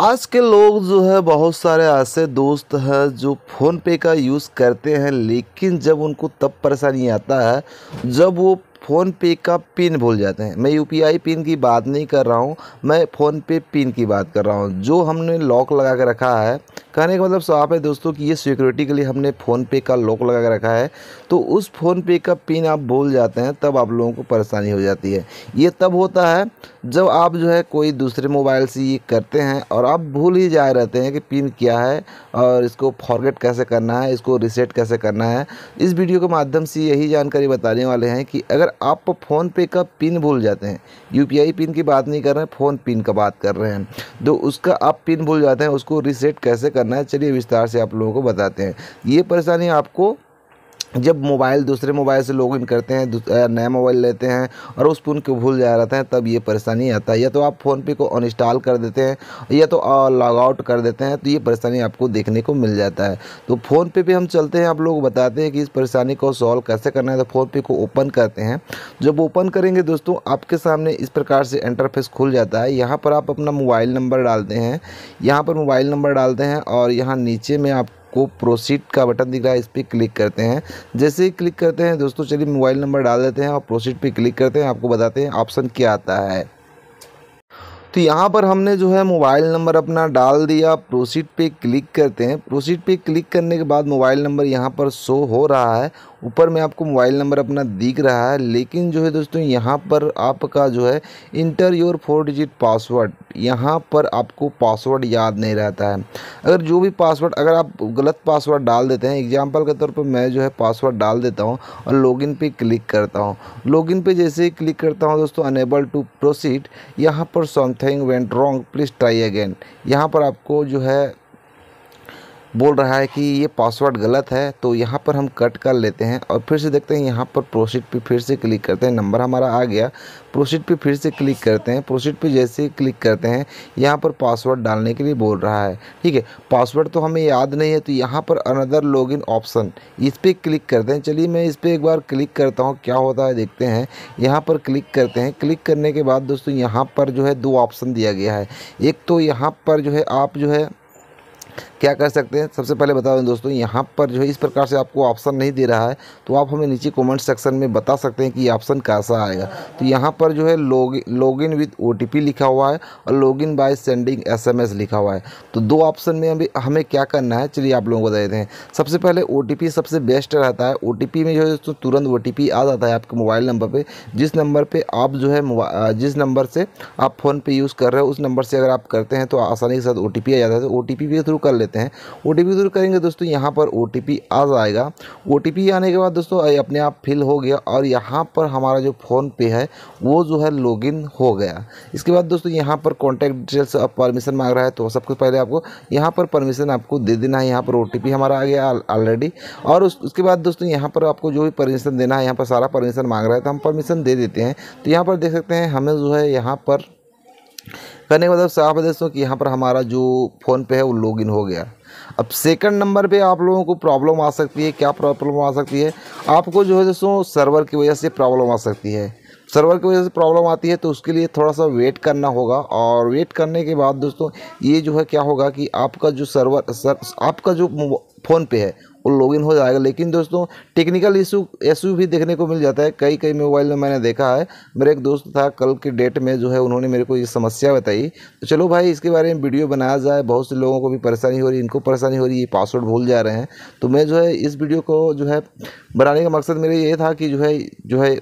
आज के लोग जो है बहुत सारे ऐसे दोस्त हैं जो फ़ोनपे का यूज़ करते हैं लेकिन जब उनको तब परेशानी आता है जब वो फ़ोनपे का पिन भूल जाते हैं मैं यू पिन की बात नहीं कर रहा हूँ मैं फ़ोनपे पिन की बात कर रहा हूँ जो हमने लॉक लगा के रखा है कहने का मतलब साफ तो है दोस्तों कि ये सिक्योरिटी के लिए हमने फ़ोनपे का लॉक लगा के रखा है तो उस फ़ोनपे का पिन आप भूल जाते हैं तब आप लोगों को परेशानी हो जाती है ये तब होता है जब आप जो है कोई दूसरे मोबाइल से ये करते हैं और आप भूल ही जाए रहते हैं कि पिन क्या है और इसको फॉरगेट कैसे करना है इसको रिसेट कैसे करना है इस वीडियो के माध्यम से यही जानकारी बताने वाले हैं कि अगर आप फ़ोन पे का पिन भूल जाते हैं यूपीआई पिन की बात नहीं कर रहे हैं फ़ोन पिन का बात कर रहे हैं तो उसका आप पिन भूल जाते हैं उसको रिसेट कैसे करना है चलिए विस्तार से आप लोगों को बताते हैं ये परेशानी आपको जब मोबाइल दूसरे मोबाइल से लॉग इन करते हैं नया मोबाइल लेते हैं और उस फोन को भूल जा रहता है तब ये परेशानी आता है या तो आप फ़ोनपे को अनइंस्टॉल कर देते हैं या तो लॉग आउट कर देते हैं तो ये परेशानी आपको देखने को मिल जाता है तो फ़ोनपे पे हम चलते हैं आप लोग बताते हैं कि इस परेशानी को सॉल्व कैसे करना है तो फ़ोनपे को ओपन करते हैं जब ओपन करेंगे दोस्तों आपके सामने इस प्रकार से इंटरफेस खुल जाता है यहाँ पर आप अपना मोबाइल नंबर डालते हैं यहाँ पर मोबाइल नंबर डालते हैं और यहाँ नीचे में आप आपको प्रोसीड का बटन दिख रहा है इस पर क्लिक करते हैं जैसे ही क्लिक करते हैं दोस्तों चलिए मोबाइल नंबर डाल देते हैं और प्रोसीड पर क्लिक करते हैं आपको बताते हैं ऑप्शन क्या आता है तो यहाँ पर हमने जो है मोबाइल नंबर अपना डाल दिया प्रोसीड पे क्लिक करते हैं प्रोसीड पे क्लिक करने के बाद मोबाइल नंबर यहाँ पर शो हो रहा है ऊपर में आपको मोबाइल नंबर अपना दिख रहा है लेकिन जो है दोस्तों यहाँ पर आपका जो है enter your four digit password यहाँ पर आपको पासवर्ड याद नहीं रहता है अगर जो भी पासवर्ड अगर आप गलत पासवर्ड डाल देते हैं एग्जाम्पल के तौर पर मैं जो है पासवर्ड डाल देता हूँ और लॉगिन इन क्लिक करता हूँ लॉगिन इन जैसे ही क्लिक करता हूँ दोस्तों अनेबल टू प्रोसीड यहाँ पर something went wrong please try again यहाँ पर आपको जो है बोल रहा है कि ये पासवर्ड गलत है तो यहाँ पर हम कट कर लेते हैं और फिर से देखते हैं यहाँ पर प्रोसीड पे फिर से क्लिक करते हैं नंबर हमारा आ गया प्रोसीड पे फिर से क्लिक करते हैं प्रोसीड पे जैसे क्लिक करते हैं यहाँ पर पासवर्ड डालने के लिए बोल रहा है ठीक है पासवर्ड तो हमें याद नहीं है तो यहाँ पर अनदर इन ऑप्शन इस पर क्लिक करते हैं चलिए मैं इस पर एक बार क्लिक करता हूँ क्या होता है देखते हैं यहाँ पर क्लिक करते हैं क्लिक करने के बाद दोस्तों यहाँ पर जो है दो ऑप्शन दिया गया है एक तो यहाँ पर जो है आप जो है क्या कर सकते हैं सबसे पहले बता दें दोस्तों यहाँ पर जो है इस प्रकार से आपको ऑप्शन नहीं दे रहा है तो आप हमें नीचे कमेंट सेक्शन में बता सकते हैं कि ये ऑप्शन कैसा आएगा तो यहाँ पर जो है लॉग लॉगिन विथ ओ लिखा हुआ है और लॉगिन बाय सेंडिंग एस लिखा हुआ है तो दो ऑप्शन में अभी हमें क्या करना है चलिए आप लोगों को देते हैं सबसे पहले ओ सबसे बेस्ट रहता है ओ में जो है दोस्तों तुरंत ओ आ जाता है आपके मोबाइल नंबर पर जिस नंबर पर आप जो है जिस नंबर से आप फ़ोन पे यूज़ कर रहे हो उस नंबर से अगर आप करते हैं तो आसानी के साथ ओ आ जाता है तो ओ के थ्रू कर लेते हैं लेते हैं ओ टी पी करेंगे दोस्तों यहाँ पर ओ आ जाएगा ओ आने के बाद दोस्तों अपने आप फिल हो गया और यहाँ पर हमारा जो फ़ोन पे है वो जो है लॉग हो गया इसके बाद दोस्तों यहाँ पर कॉन्टैक्ट डिटेल्स परमिशन मांग रहा है तो सबसे पहले आपको यहाँ पर परमिशन आपको दे देना है यहाँ पर ओ हमारा आ गया ऑलरेडी और उस, उसके बाद दोस्तों यहाँ पर आपको जो भी परमिशन देना है यहाँ पर सारा परमिशन मांग रहा है तो हम परमिशन दे देते हैं तो यहाँ पर देख सकते हैं हमें जो है यहाँ पर करने के मतलब साफ है दोस्तों कि यहाँ पर हमारा जो फ़ोन पे है वो लॉगिन हो गया अब सेकंड नंबर पे आप लोगों को प्रॉब्लम आ सकती है क्या प्रॉब्लम आ सकती है आपको जो है दोस्तों सर्वर की वजह से प्रॉब्लम आ सकती है सर्वर की वजह से प्रॉब्लम आती है तो उसके लिए थोड़ा सा वेट करना होगा और वेट करने के बाद दोस्तों ये जो है क्या होगा कि आपका जो सर्वर सर आपका जो फ़ोन पे है वो लॉगिन हो जाएगा लेकिन दोस्तों टेक्निकल इशू ऐसू भी देखने को मिल जाता है कई कई मोबाइल में मैंने देखा है मेरे एक दोस्त था कल की डेट में जो है उन्होंने मेरे को ये समस्या बताई तो चलो भाई इसके बारे में वीडियो बनाया जाए बहुत से लोगों को भी परेशानी हो रही इनको परेशानी हो रही है पासवर्ड भूल जा रहे हैं तो मैं जो है इस वीडियो को जो है बनाने का मकसद मेरा ये था कि जो है जो है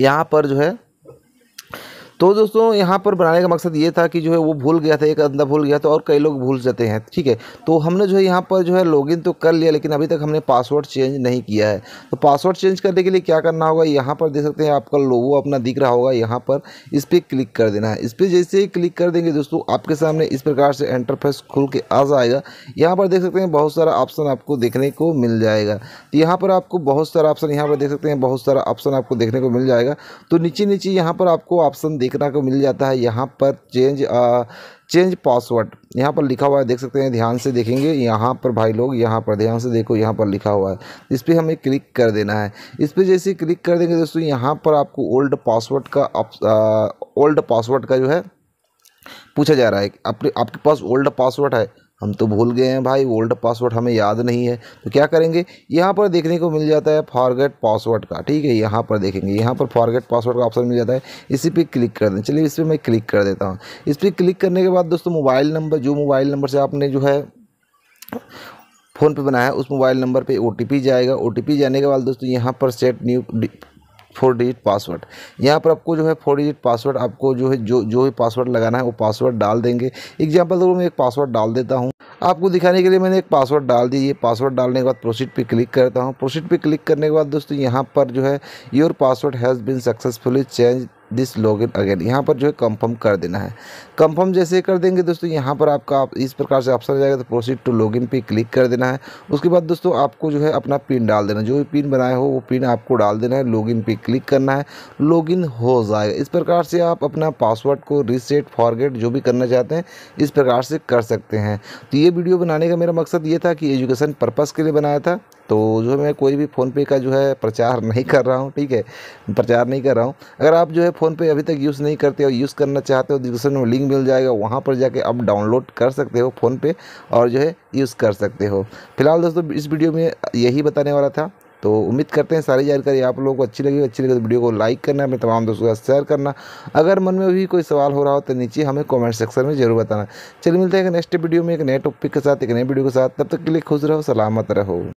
यहाँ पर जो है तो दोस्तों यहाँ पर बनाने का मकसद ये था कि जो है वो भूल गया था एक अंदा भूल गया था और कई लोग भूल जाते हैं ठीक है तो हमने जो है यहाँ पर जो है लॉगिन तो कर लिया लेकिन अभी तक हमने पासवर्ड चेंज नहीं किया है तो पासवर्ड चेंज करने के लिए क्या करना होगा यहाँ पर देख सकते हैं आपका लोगो अपना दिख रहा होगा यहाँ पर इस पर क्लिक कर देना है इस पर जैसे ही क्लिक कर देंगे दोस्तों आपके सामने इस प्रकार से इंटरफेस खुल के आ जाएगा यहाँ पर देख सकते हैं बहुत सारा ऑप्शन आपको देखने को मिल जाएगा तो यहाँ पर आपको बहुत सारा ऑप्शन यहाँ पर देख सकते हैं बहुत सारा ऑप्शन आपको देखने को मिल जाएगा तो नीचे नीचे यहाँ पर आपको ऑप्शन देख देखने को मिल जाता है यहाँ पर चेंज आ, चेंज पासवर्ड यहाँ पर लिखा हुआ है देख सकते हैं ध्यान से देखेंगे यहाँ पर भाई लोग यहाँ पर ध्यान से देखो यहाँ पर लिखा हुआ है इस पर हमें क्लिक कर देना है इस पर जैसे क्लिक कर देंगे दोस्तों यहाँ पर आपको ओल्ड पासवर्ड का ओल्ड पासवर्ड का जो है पूछा जा रहा है अपने आपके पास ओल्ड पासवर्ड है हम तो भूल गए हैं भाई ओल्ड पासवर्ड हमें याद नहीं है तो क्या करेंगे यहाँ पर देखने को मिल जाता है फॉरगेट पासवर्ड का ठीक है यहाँ पर देखेंगे यहाँ पर फॉरगेट पासवर्ड का ऑप्शन मिल जाता है इसी पे क्लिक कर दें चलिए इस पर मैं क्लिक कर देता हूँ इस पर क्लिक करने के बाद दोस्तों मोबाइल नंबर जो मोबाइल नंबर से आपने जो है फ़ोन पे बनाया है उस मोबाइल नंबर पे ओ जाएगा ओ जाने के बाद दोस्तों यहाँ पर set new four digit password यहाँ पर आपको जो है फोर डिजिट पासवर्ड आपको जो है जो जो भी पासवर्ड लगाना है वो पासवर्ड डाल देंगे एग्जाम्पल तो मैं एक पासवर्ड डाल देता हूँ आपको दिखाने के लिए मैंने एक पासवर्ड डाल दी ये पासवर्ड डालने के बाद प्रोसीड पे क्लिक करता हूँ प्रोसीड पे क्लिक करने के बाद दोस्तों यहाँ पर जो है your password has been successfully change this log in again यहाँ पर जो है कंफर्म कर देना है कंफर्म जैसे कर देंगे दोस्तों यहाँ पर आपका आप इस प्रकार से ऑप्शन आ जाएगा तो प्रोसीड टू लॉगिन पे क्लिक कर देना है उसके बाद दोस्तों आपको जो है अपना पिन डाल देना जो भी पिन बनाया हो वो पिन आपको डाल देना है लॉगिन पे क्लिक करना है लॉगिन हो जाएगा इस प्रकार से आप अपना पासवर्ड को रीसेट फॉरगेट जो भी करना चाहते हैं इस प्रकार से कर सकते हैं तो ये वीडियो बनाने का मेरा मकसद ये था कि एजुकेशन पर्पज़ के लिए बनाया था तो जो है मैं कोई भी फ़ोनपे का जो है प्रचार नहीं कर रहा हूँ ठीक है प्रचार नहीं कर रहा हूँ अगर आप जो है फ़ोनपे अभी तक यूज़ नहीं करते हो यूज़ करना चाहते हो डिस्क्रिप्शन में लिंक मिल जाएगा वहाँ पर जाके आप डाउनलोड कर सकते हो फ़ोनपे और जो है यूज़ कर सकते हो फिलहाल दोस्तों इस वीडियो में यही बताने वाला था तो उम्मीद करते हैं सारी जानकारी आप लोगों को अच्छी लगी अच्छी लगी तो वीडियो को लाइक करना अपने तमाम दोस्तों का शेयर करना अगर मन में भी कोई सवाल हो रहा हो तो नीचे हमें कमेंट सेक्शन में जरूर बताना चलिए मिलते हैं नेक्स्ट वीडियो में एक नए टॉपिक के साथ एक नए वीडियो के साथ तब तक के लिए खुश रहो सलामत रहो